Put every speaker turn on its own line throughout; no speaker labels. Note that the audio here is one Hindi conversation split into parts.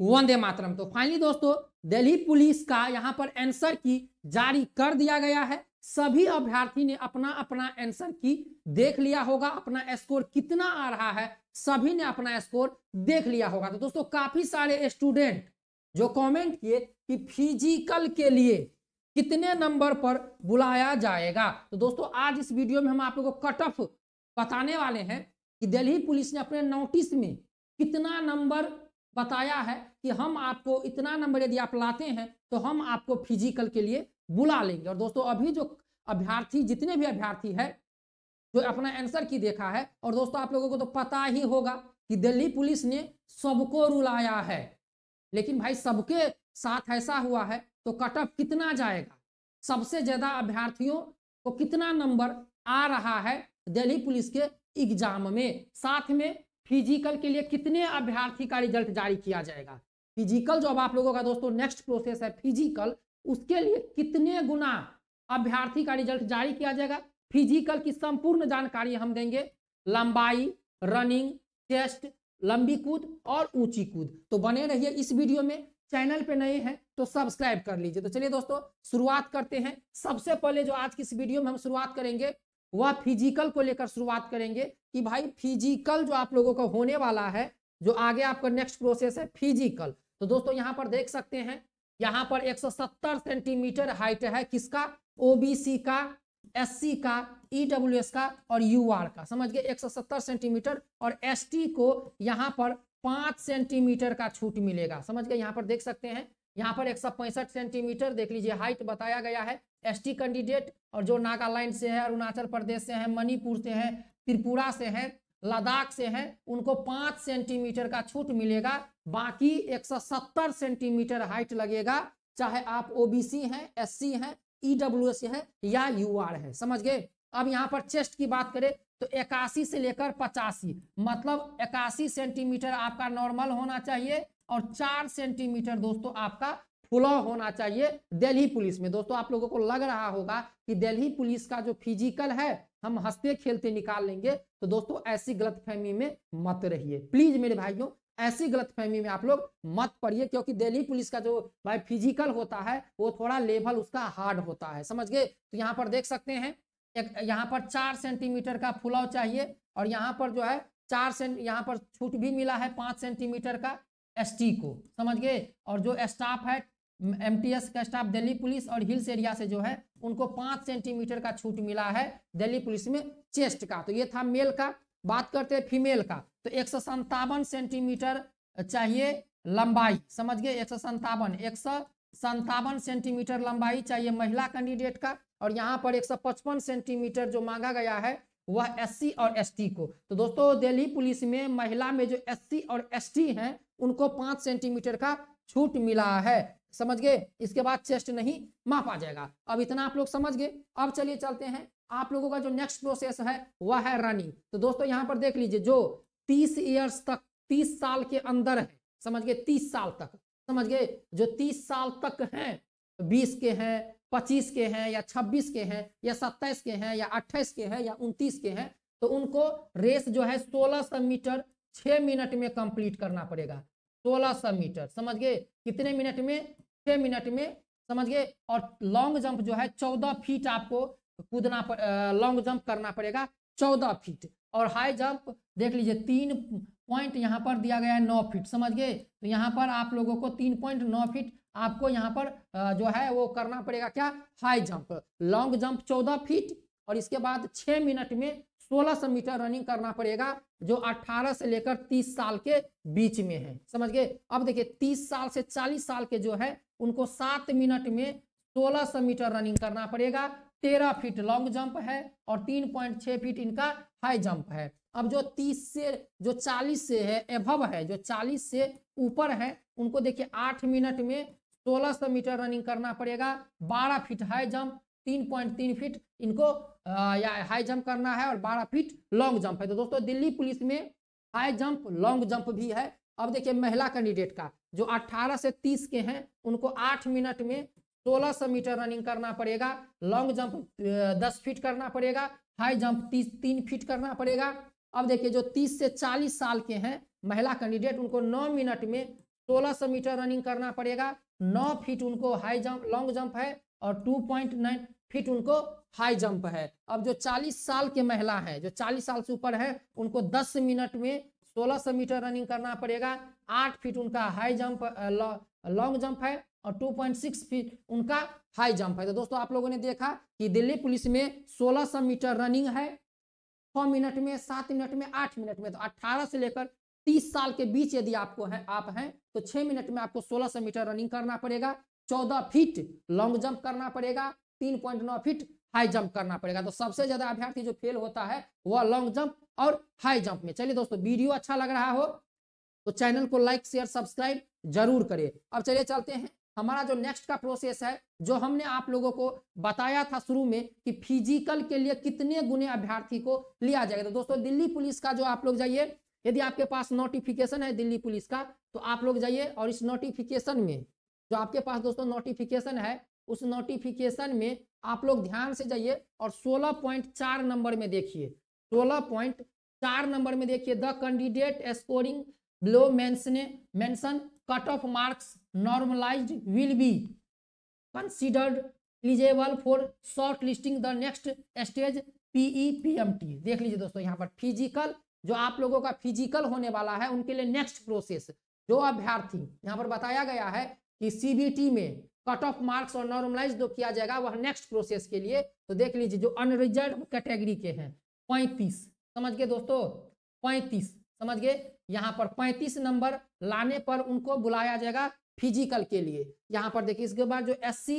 वंदे मातरम तो फाइनली दोस्तों दिल्ली पुलिस का यहाँ पर आंसर की जारी कर दिया गया है सभी अभ्यर्थी ने अपना अपना आंसर की देख लिया होगा अपना स्कोर कितना आ रहा है सभी ने अपना स्कोर देख लिया होगा तो दोस्तों काफी सारे स्टूडेंट जो कमेंट किए कि फिजिकल के लिए कितने नंबर पर बुलाया जाएगा तो दोस्तों आज इस वीडियो में हम आप लोगों को कट ऑफ बताने वाले हैं कि दिल्ली पुलिस ने अपने नोटिस में कितना नंबर बताया है कि हम आपको इतना नंबर यदि आप लाते हैं तो हम आपको फिजिकल के लिए बुला लेंगे और दोस्तों अभी जो अभ्यर्थी जितने भी अभ्यर्थी है जो अपना आंसर की देखा है और दोस्तों आप लोगों को तो पता ही होगा कि दिल्ली पुलिस ने सबको रुलाया है लेकिन भाई सबके साथ ऐसा हुआ है तो कट ऑफ कितना जाएगा सबसे ज्यादा अभ्यर्थियों को कितना नंबर आ रहा है दिल्ली पुलिस के एग्जाम में साथ में फिजिकल के लिए कितने अभ्यर्थी का रिजल्ट जारी किया जाएगा फिजिकल जो अब आप लोगों का दोस्तों नेक्स्ट प्रोसेस है फिजिकल उसके लिए कितने गुना अभ्यर्थी का रिजल्ट जारी किया जाएगा फिजिकल की संपूर्ण जानकारी हम देंगे लंबाई रनिंग टेस्ट लंबी कूद और ऊंची कूद तो बने रहिए इस वीडियो में चैनल पे नए हैं तो सब्सक्राइब कर लीजिए तो चलिए दोस्तों शुरुआत करते हैं सबसे पहले जो आज की इस वीडियो में हम शुरुआत करेंगे वह फिजिकल को लेकर शुरुआत करेंगे कि भाई फिजिकल जो आप लोगों का होने वाला है जो आगे आपका नेक्स्ट प्रोसेस है फिजिकल तो दोस्तों यहाँ पर देख सकते हैं यहाँ पर 170 सेंटीमीटर हाइट है किसका ओबीसी का एससी का ईडब्ल्यूएस e का और यूआर का समझ गए 170 सेंटीमीटर और एसटी को यहाँ पर पांच सेंटीमीटर का छूट मिलेगा समझ गए यहाँ पर देख सकते हैं यहाँ पर एक सेंटीमीटर देख लीजिए हाइट बताया गया है एसटी कैंडिडेट और जो नागालैंड से है अरुणाचल प्रदेश से है मणिपुर से है त्रिपुरा से है लद्दाख से है उनको पांच सेंटीमीटर का छूट मिलेगा बाकी 170 सेंटीमीटर हाइट लगेगा चाहे आप ओबीसी हैं एससी हैं ईडब्ल्यू एस है या यूआर है समझ गए अब यहाँ पर चेस्ट की बात करें तो इक्यासी से लेकर पचासी मतलब इक्यासी सेंटीमीटर आपका नॉर्मल होना चाहिए और चार सेंटीमीटर दोस्तों आपका फुला होना चाहिए दिल्ली पुलिस में दोस्तों आप लोगों को लग रहा होगा कि दिल्ली पुलिस का जो फिजिकल है हम हंसते खेलते निकाल लेंगे तो दोस्तों ऐसी गलतफहमी में मत रहिए प्लीज मेरे भाइयों ऐसी गलतफहमी में आप लोग मत पड़िए क्योंकि दिल्ली पुलिस का जो भाई फिजिकल होता है वो थोड़ा लेवल उसका हार्ड होता है समझ गए तो यहाँ पर देख सकते हैं एक यहाँ पर चार सेंटीमीटर का फुलाव चाहिए और यहाँ पर जो है चार सेंट यहाँ पर छूट भी मिला है पाँच सेंटीमीटर का एस को समझ गए और जो स्टाफ है एमटीएस का स्टाफ दिल्ली पुलिस और हिल्स एरिया से जो है उनको पांच सेंटीमीटर का छूट मिला है दिल्ली पुलिस में चेस्ट का तो ये था मेल का बात करते हैं फीमेल का तो एक सेंटीमीटर चाहिए लंबाई समझ गए एक सौ संतावन एक सौ संतावन सेंटीमीटर लंबाई चाहिए महिला कैंडिडेट का और यहाँ पर 155 सेंटीमीटर जो मांगा गया है वह एससी और एसटी को तो दोस्तों दिल्ली पुलिस में महिला में जो एससी और एसटी हैं उनको पांच सेंटीमीटर का छूट मिला है समझ गए इसके बाद चेस्ट नहीं मापा जाएगा अब इतना आप लोग समझ गए अब चलिए चलते हैं आप लोगों का जो नेक्स्ट प्रोसेस है वह है रनिंग तो दोस्तों यहाँ पर देख लीजिए जो तीस ईयर्स तक तीस साल के अंदर है समझ गए तीस साल तक समझ गए जो तीस साल तक हैं बीस के हैं पच्चीस के हैं या छब्बीस के हैं या सत्ताईस के हैं या अट्ठाईस के हैं या उनतीस के हैं तो उनको रेस जो है सोलह सौ मीटर छः मिनट में कंप्लीट करना पड़ेगा सोलह सौ मीटर समझ गए कितने मिनट में छः मिनट में समझ गए और लॉन्ग जंप जो है चौदह फीट आपको कूदना लॉन्ग जंप करना पड़ेगा चौदह फीट और हाई जंप देख लीजिए तीन पॉइंट यहाँ पर दिया गया है नौ फीट समझ गए तो यहाँ पर आप लोगों को तीन पॉइंट नौ फीट आपको यहाँ पर जो है वो करना पड़ेगा क्या हाई जंप लॉन्ग जंप चौदह फीट और इसके बाद छः मिनट में सोलह सौ मीटर रनिंग करना पड़ेगा जो अट्ठारह से लेकर तीस साल के बीच में है समझ गए अब देखिए तीस साल से चालीस साल के जो है उनको सात मिनट में सोलह सौ मीटर रनिंग करना पड़ेगा तेरह फीट लॉन्ग जंप है और तीन पॉइंट छह फीट इनका हाई जंप है अब जो तीस से जो चालीस से है एभव है जो चालीस से ऊपर है उनको देखिए आठ मिनट में सोलह सौ मीटर रनिंग करना पड़ेगा बारह फीट हाई जंप तीन पॉइंट तीन फीट इनको या हाई जंप करना है और बारह फीट लॉन्ग जंप है तो दोस्तों दिल्ली पुलिस में हाई जंप लॉन्ग जंप भी है अब देखिए महिला कैंडिडेट का जो 18 से 30 के हैं उनको 8 मिनट में सौ मीटर रनिंग करना पड़ेगा लॉन्ग जंप 10 फीट करना पड़ेगा हाई जंप 30 तीन फीट करना पड़ेगा अब देखिए जो 30 से 40 साल के हैं महिला कैंडिडेट उनको 9 मिनट में सौ मीटर रनिंग करना पड़ेगा 9 फीट उनको हाई जंप लॉन्ग जंप है और 2.9 फीट उनको हाई जंप है अब जो चालीस साल के महिला हैं जो चालीस साल से ऊपर है उनको दस मिनट में सोलह सौ मीटर रनिंग करना पड़ेगा आठ फीट उनका हाई जंप लॉन्ग जंप है और सिक्स फीट उनका हाई जंप है तो दोस्तों आप लोगों ने देखा कि दिल्ली पुलिस में सोलह सौ मीटर रनिंग है छ मिनट में सात मिनट में आठ मिनट में तो अट्ठारह से लेकर तीस साल के बीच यदि आपको है आप हैं तो छह मिनट में आपको सोलह सौ मीटर रनिंग करना पड़ेगा चौदह फीट लॉन्ग जंप करना पड़ेगा तीन पॉइंट नौ फीट हाई जंप करना पड़ेगा तो सबसे ज्यादा अभ्यर्थी जो फेल होता है वह लॉन्ग जंप और हाई जंप में चलिए दोस्तों वीडियो अच्छा लग रहा हो तो चैनल को लाइक शेयर सब्सक्राइब जरूर करें अब चलिए चलते हैं हमारा जो नेक्स्ट का प्रोसेस है जो हमने आप लोगों को बताया था शुरू में कि फिजिकल के लिए कितने गुने अभ्यर्थी को लिया जाएगा तो दोस्तों दिल्ली पुलिस का जो आप लोग जाइए यदि आपके पास नोटिफिकेशन है दिल्ली पुलिस का तो आप लोग जाइए और इस नोटिफिकेशन में जो आपके पास दोस्तों नोटिफिकेशन है उस नोटिफिकेशन में आप लोग ध्यान से जाइए और चार नंबर में देखिए चार नंबर में देखिए the candidate scoring below mention mention cut off marks normalized will be considered eligible for shortlisting the next stage PE PMT e देख लीजिए दोस्तों यहाँ पर फिजिकल जो आप लोगों का फिजिकल होने वाला है उनके लिए नेक्स्ट प्रोसेस जो अभ्यर्थी यहाँ पर बताया गया है कि सीबीटी में कट ऑफ मार्क्स और नॉर्मलाइज जो किया जाएगा वह नेक्स्ट प्रोसेस के लिए तो देख लीजिए जो अनरिजर्व कैटेगरी के हैं पैंतीस समझ गए दोस्तों पैंतीस समझ गए यहाँ पर 35 नंबर लाने पर उनको बुलाया जाएगा फिजिकल के लिए यहाँ पर देखिए इसके बाद जो S C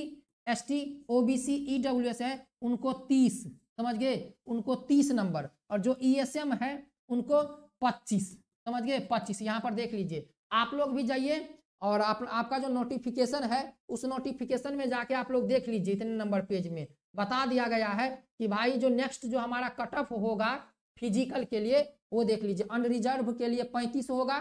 S T O B C E W S है उनको 30 समझ गए उनको 30 नंबर और जो ई एस एम है उनको 25 समझ गए 25 यहाँ पर देख लीजिए आप लोग भी जाइए और आप आपका जो नोटिफिकेशन है उस नोटिफिकेशन में जाके आप लोग देख लीजिए इतने नंबर पेज में बता दिया गया है कि भाई जो नेक्स्ट जो हमारा कट ऑफ होगा फिजिकल के लिए वो देख लीजिए अनरिजर्व के लिए पैंतीस होगा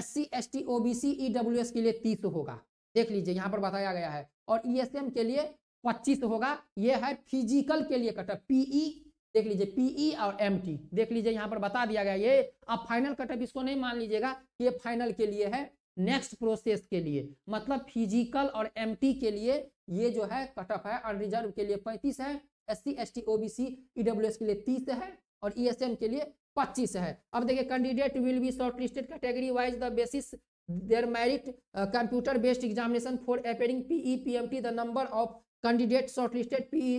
S C S T O B C E W S के लिए तीस होगा देख लीजिए यहाँ पर बताया गया है और ई एस एम के लिए पच्चीस होगा ये है फिजिकल के लिए कटअप पीई e, देख लीजिए पीई e और एम टी देख लीजिए यहाँ पर बता दिया गया ये आप फाइनल कटअप इसको नहीं मान लीजिएगा ये फाइनल के लिए है नेक्स्ट प्रोसेस के लिए मतलब फिजिकल और एम टी के लिए ये जो है कटअप है अनरिजर्व के लिए पैंतीस है S C S T O B C E W S के लिए तीस है और ई एस एम के लिए पच्चीस है अब देखिए candidate will be shortlisted category wise the basis their merit computer based examination for appearing PE PMT the number of candidate shortlisted PE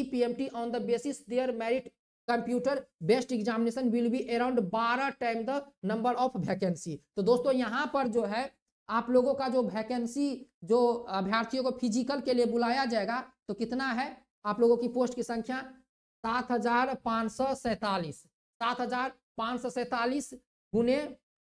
M PMT on the basis their merit computer based examination will be around बारह time the number of vacancy तो दोस्तों यहाँ पर जो है आप लोगों का जो वैकेंसी जो uh, अभ्यर्थियों को फिजिकल के लिए बुलाया जाएगा तो कितना है आप लोगों की पोस्ट की संख्या सात हजार पाँच सौ सैतालीस सात हजार पाँच सौ सैतालीस गुने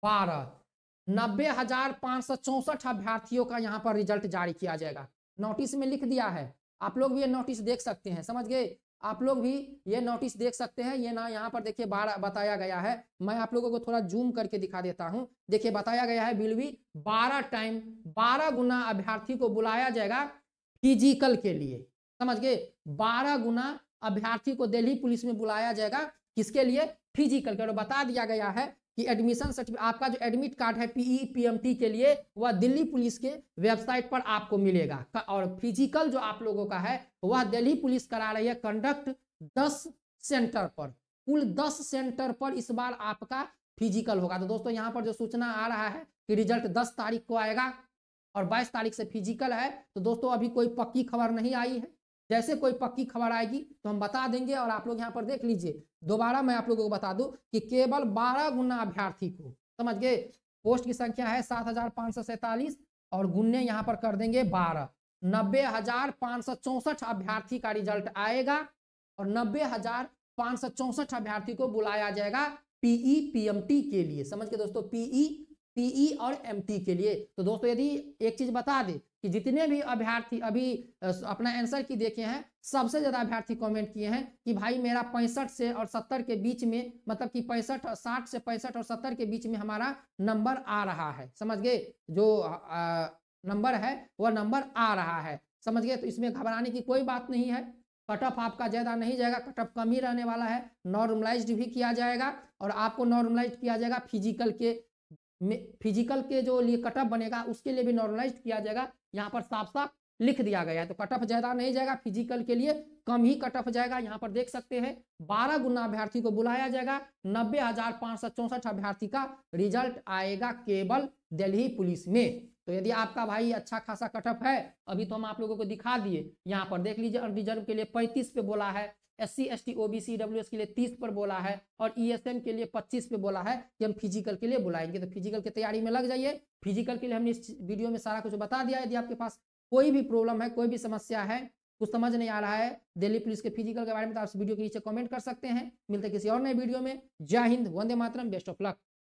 बारह नब्बे हजार पाँच सौ चौसठ अभ्यर्थियों का यहाँ पर रिजल्ट जारी किया जाएगा नोटिस में लिख दिया है आप लोग भी ये नोटिस देख सकते हैं समझ गए आप लोग भी ये नोटिस देख सकते हैं ये ना यहाँ पर देखिए बारह बताया गया है मैं आप लोगों को थोड़ा जूम करके दिखा देता हूँ देखिए बताया गया है बिल भी बारह टाइम बारह गुना अभ्यर्थी को बुलाया जाएगा फिजिकल के लिए समझ गए बारह गुना अभ्यर्थी को दिल्ली पुलिस में बुलाया जाएगा किसके लिए फिजिकल के और बता दिया गया है कि एडमिशन सर्टिफिकेट आपका जो एडमिट कार्ड है पीई पीएमटी e, के लिए वह दिल्ली पुलिस के वेबसाइट पर आपको मिलेगा और फिजिकल जो आप लोगों का है वह दिल्ली पुलिस करा रही है कंडक्ट दस सेंटर पर कुल दस सेंटर पर इस बार आपका फिजिकल होगा तो दोस्तों यहाँ पर जो सूचना आ रहा है कि रिजल्ट दस तारीख को आएगा और बाईस तारीख से फिजिकल है तो दोस्तों अभी कोई पक्की खबर नहीं आई है जैसे कोई पक्की खबर आएगी तो हम बता देंगे और आप लोग यहाँ पर देख लीजिए दोबारा मैं आप लोगों को बता दूं कि केवल बारह गुना अभ्यर्थी को समझ गए पोस्ट की संख्या है सात हजार पाँच सौ सैतालीस और गुन्ने यहाँ पर कर देंगे बारह नब्बे हजार पाँच सौ चौसठ अभ्यर्थी का रिजल्ट आएगा और नब्बे हजार पाँच सौ चौसठ अभ्यर्थी को बुलाया जाएगा पीई पीएमटी के लिए समझ के दोस्तों पीई पीई e और एमटी के लिए तो दोस्तों यदि एक चीज बता दे कि जितने भी अभ्यर्थी अभी अपना आंसर की देखे हैं सबसे ज्यादा अभ्यर्थी कमेंट किए हैं कि भाई मेरा पैंसठ से और सत्तर के बीच में मतलब कि पैंसठ साठ से पैंसठ और सत्तर के बीच में हमारा नंबर आ रहा है समझ गए जो नंबर है वह नंबर आ रहा है समझ गए तो इसमें घबराने की कोई बात नहीं है कट ऑफ आपका ज़्यादा नहीं जाएगा कट ऑफ कम ही रहने वाला है नॉर्मलाइज्ड भी किया जाएगा और आपको नॉर्मलाइज किया जाएगा फिजिकल के फिजिकल के जो लिए कट ऑफ बनेगा उसके लिए भी नॉर्मलाइज किया जाएगा यहाँ पर साफ साफ लिख दिया गया है तो कट ऑफ ज्यादा नहीं जाएगा फिजिकल के लिए कम ही कट ऑफ जाएगा यहाँ पर देख सकते हैं बारह गुना अभ्यर्थी को बुलाया जाएगा नब्बे हजार पांच सौ चौसठ अभ्यर्थी का रिजल्ट आएगा केवल दिल्ली पुलिस में तो यदि आपका भाई अच्छा खासा कटअप है अभी तो हम आप लोगों को दिखा दिए यहाँ पर देख लीजिए अनरिजर्व के लिए पैंतीस पे बोला है S C S T O B C W S के लिए तीस पर बोला है और ई एस एम के लिए पच्चीस पे बोला है कि हम फिजिकल के लिए बुलाएंगे तो फिजिकल की तैयारी में लग जाइए फिजिकल के लिए हमने इस वीडियो में सारा कुछ बता दिया यदि आपके पास कोई भी प्रॉब्लम है कोई भी समस्या है कुछ समझ नहीं आ रहा है दिल्ली पुलिस के फिजिकल के बारे में तो आप इस वीडियो के नीचे कमेंट कर सकते हैं मिलते किसी और नए वीडियो में जय हिंद वंदे मातरम बेस्ट ऑफ लक